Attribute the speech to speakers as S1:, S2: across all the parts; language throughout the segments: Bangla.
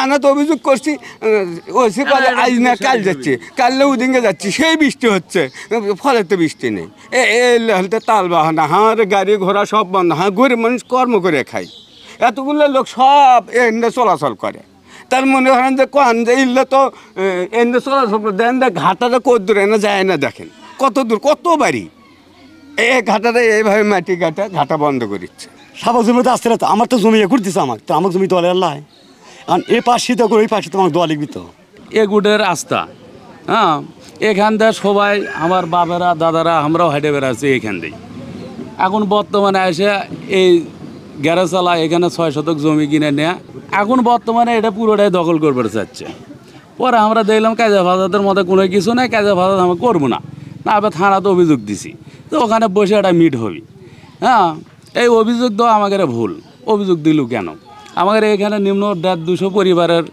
S1: থানাতে অভিযোগ করছি ওসি পালে আজ না কাল যাচ্ছি কাললে উদিনকে যাচ্ছি সেই বৃষ্টি হচ্ছে ফলে তো বৃষ্টি নেই এলে হলে তাল বাহানা হাঁড় গাড়ি ঘোড়া সব বন্ধ হাঁ গরিব মানুষ কর্ম করে খায় এতগুলো লোক সব এনে চলাচল করে তার মনে করেন যে কন যে ইল্লে তো এনে চলাচল দেন দেখ ঘাটাটা কত দূর এনে যায় না দেখেন কত দূর কত বাড়ি এ ঘাটাটা এইভাবে মাটি ঘাটা ঘাটা বন্ধ করিচ্ছে সাবা জমিতে আসতে আমার তো জমি ঘুরতেছে আমার তো আমার জমি তো আল্লাহ আর এ পাশে তো ওই পাশে তোমাকে দোয়া লিখবি তো এ গুডের আস্থা হ্যাঁ এখান দিয়ে
S2: সবাই আমার বাবেরা দাদারা আমরাও হেঁটে বেড়াচ্ছি এখান দিয়ে এখন বর্তমানে এসে এই গ্যারেসালা এখানে ছয় শতক জমি কিনে নেয়া এখন বর্তমানে এটা পুরোটাই দখল করবার চাচ্ছে পরে আমরা দেখলাম কাজা ফাজাদের মধ্যে কোনো কিছু নেই কাজা ফাজাদ আমরা করবো না না আবার থানাতে অভিযোগ দিছি তো ওখানে বসে একটা মিট হবি হ্যাঁ এই অভিযোগ দেওয়া আমাকে ভুল অভিযোগ দিল কেন আমাদের এখানে নিম্ন দেড় দুশো পরিবারের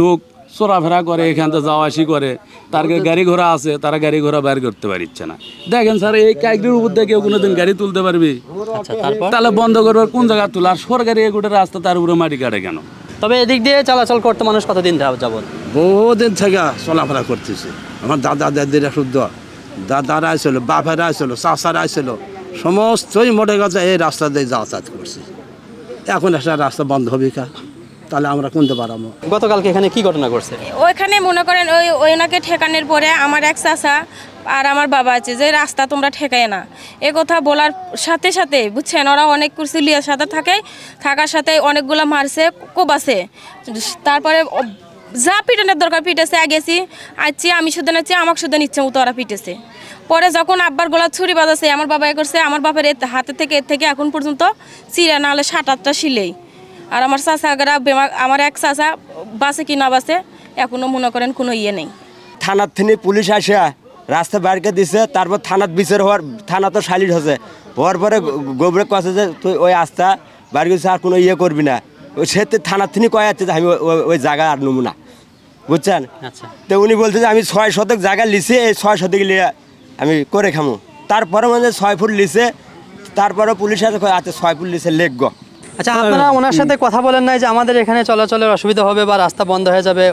S2: লোক চোরাফেরা করে এখানতে যাওয়া আসি করে তার গাড়ি ঘোড়া আছে তারা গাড়ি ঘোড়া বের করতে পারিচ্ছে না দেখেন স্যার এই কাইকড়ির উপর দিয়ে কেউ কোনোদিন গাড়ি তুলতে পারবি আচ্ছা, তাহলে বন্ধ করবার কোন জায়গা তোলা সরকারি এই রাস্তা তার উপরে মাটি কাটে কেন তবে এদিক দিয়ে চলাচল
S3: করতে মানুষ কতদিন যাব
S1: বহুদিন থেকে চলাফেরা করতেছে আমার দাদা দাদিরা শুদ্ধ দাদারা আসলো বাপেরা আসলো চাষারা আসলো সমস্তই মোটে গেছে এই
S3: রাস্তা দিয়ে যাতায়াত করছে এখন একটা রাস্তা বন্ধ হবে কা তাহলে আমরা কোনতে পারবো গতকালকে এখানে কি ঘটনা করছে
S4: ওইখানে মনে করেন ওই ওইনাকে ঠেকানোর পরে আমার এক চাষা আর আমার বাবা আছে যে রাস্তা তোমরা ঠেকায় না এ কথা বলার সাথে সাথে বুঝছেন ওরা অনেক কুরসুলিয়ার সাথে থাকে থাকার সাথে অনেকগুলো মারছে কোবাছে তারপরে যা পিটানোর দরকার পিটেছে আগেছি আছি আমি শুধু নাচি আমাকে শুধু নিচ্ছে মতো ওরা পিটেছে পরে যখন আব্বার গলা ছুরি বাজাছে আমার বাবা এ করছে আমার বাবার হাতে থেকে এর থেকে এখন পর্যন্ত চিরা নাহলে সাত আটটা শিলেই আর আমার চাচাগরা বেমার আমার এক চাষা বাসে কি না বাসে এখনও মনে করেন কোনো ইয়ে নেই
S1: থানার থেকে পুলিশ আসে রাস্তা বাড়িকে দিছে তারপর থানার বিচার হওয়ার থানা তো শালিট হচ্ছে হওয়ার পরে গোবরে কছে যে তুই ওই আস্তা বাড়ি গেছে আর কোনো ইয়ে করবি না ওই সে থানার থেকে কয়ে যাচ্ছে যে আমি ওই জায়গা আর নমুনা বুঝছেন আচ্ছা। তো উনি বলতে যে আমি ছয় শতক জায়গা লিসে এই ছয় শতক লিয়ে আমি করে খামু তারপরে মানে ছয় ফুট লিসে তারপরে পুলিশ আছে
S3: আচ্ছা ছয় ফুট লিসে লেখ গো আচ্ছা আপনারা ওনার সাথে কথা বলেন নাই যে আমাদের এখানে চলাচলের অসুবিধা হবে বা রাস্তা বন্ধ হয়ে যাবে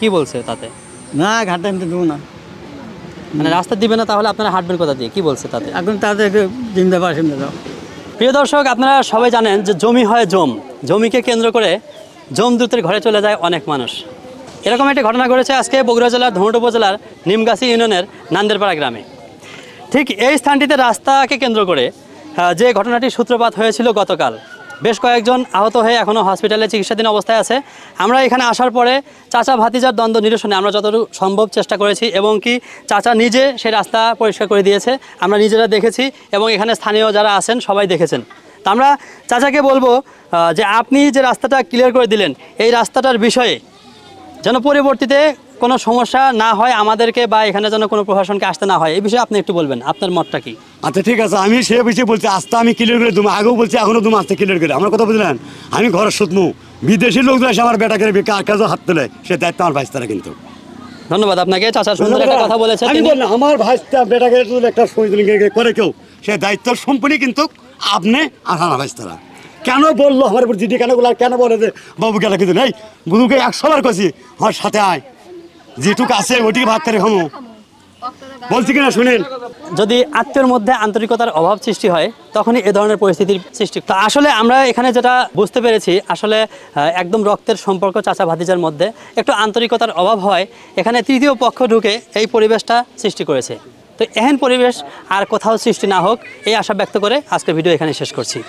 S3: কি বলছে তাতে না ঘাটে আমি দেবো না মানে রাস্তা দিবে না তাহলে আপনারা হাঁটবেন কোথা দিয়ে কি বলছে তাতে এখন তাদের জিন্দা প্রিয় দর্শক আপনারা সবাই জানেন যে জমি হয় জম জমিকে কেন্দ্র করে জমদূতের ঘরে চলে যায় অনেক মানুষ এরকম একটি ঘটনা ঘটেছে আজকে বগুড়া জেলার ধনুট উপজেলার নিমগাছি ইউনিয়নের নান্দেরপাড়া গ্রামে ঠিক এই স্থানটিতে রাস্তাকে কেন্দ্র করে যে ঘটনাটি সূত্রপাত হয়েছিল গতকাল বেশ কয়েকজন আহত হয়ে এখনও হসপিটালে চিকিৎসাধীন অবস্থায় আছে আমরা এখানে আসার পরে চাচা ভাতিজার দ্বন্দ্ব নিরসনে আমরা যতটুকু সম্ভব চেষ্টা করেছি এবং কি চাচা নিজে সেই রাস্তা পরিষ্কার করে দিয়েছে আমরা নিজেরা দেখেছি এবং এখানে স্থানীয় যারা আছেন সবাই দেখেছেন তা আমরা চাচাকে বলবো যে আপনি যে রাস্তাটা ক্লিয়ার করে দিলেন এই রাস্তাটার বিষয়ে যেন পরবর্তীতে কোনো সমস্যা না হয় আমাদেরকে বা এখানে যেন কোনো প্রশাসনকে আসতে না হয় এই বিষয়ে আপনি একটু বলবেন আপনার মতটা কি আচ্ছা ঠিক আছে আমি সে বিষয়ে বলছি আস্তে
S1: আমি ক্লিয়ার করে দেবো আগেও বলছি এখনও তুমি আস্তে ক্লিয়ার করে আমার কথা বুঝলেন আমি ঘরে শুধু বিদেশি লোকজন এসে আমার বেটা করে কাজও হাত তোলে সে দায়িত্ব আমার ভাইস্তারা কিন্তু
S3: ধন্যবাদ আপনাকে চাচা সুন্দর একটা
S1: কথা বলেছেন আমার ভাইস্তা বেটা করে একটা করে কেউ সে দায়িত্ব সম্পূর্ণ কিন্তু আপনি আর হানা তারা কেন বললো আমার উপর জিটি কেন গুলা কেন বলে যে বাবু গেলে কিছু নেই বুধুকে একশোবার কছি আমার সাথে আয় যেটুক আছে ওইটিকে ভাত করে হমো
S3: বলছি কিনা শুনেন যদি আত্মীয়র মধ্যে আন্তরিকতার অভাব সৃষ্টি হয় তখনই এ ধরনের পরিস্থিতির সৃষ্টি তো আসলে আমরা এখানে যেটা বুঝতে পেরেছি আসলে একদম রক্তের সম্পর্ক চাচা ভাতিজার মধ্যে একটু আন্তরিকতার অভাব হয় এখানে তৃতীয় পক্ষ ঢুকে এই পরিবেশটা সৃষ্টি করেছে তো এহেন পরিবেশ আর কোথাও সৃষ্টি না হোক এই আশা ব্যক্ত করে আজকে ভিডিও এখানে শেষ করছি